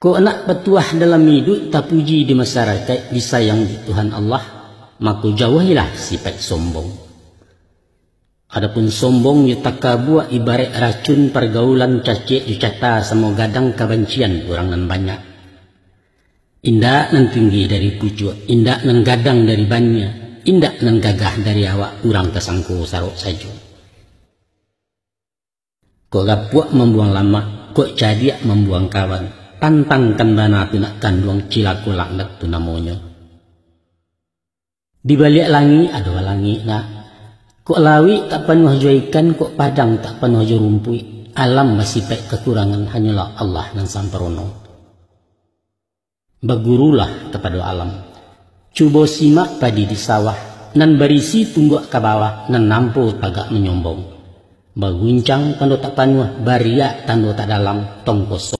Ko anak petuah dalam hidup tak puji di masyarakat disayang di Tuhan Allah maka jauhilah sifat sombong. Adapun sombong yang tak buat ibarat racun pergaulan cacik dicata sama gadang kebencian orang nan banyak. Indak nan tinggi dari pujuk, indak nan gadang dari banyak, indak nan gagah dari awak orang tersangkut sarok saja. Kok gak membuang lama, kok cadiak membuang kawan pantang kendana nak kandung cilaku langit tu namonyo. Di balik langi ada langi nak. Kok lawi tak penuh jaikan, kok padang tak penuh jerumpui. Alam masih pek kekurangan hanyalah Allah nan samperono. Begurulah kepada alam. Cuba simak padi di sawah. Nan berisi tungguk ke bawah. Nan nampu tagak menyombong. Baguncang tanda tak panuah. Bariak tanda tak dalam. Tong kosong.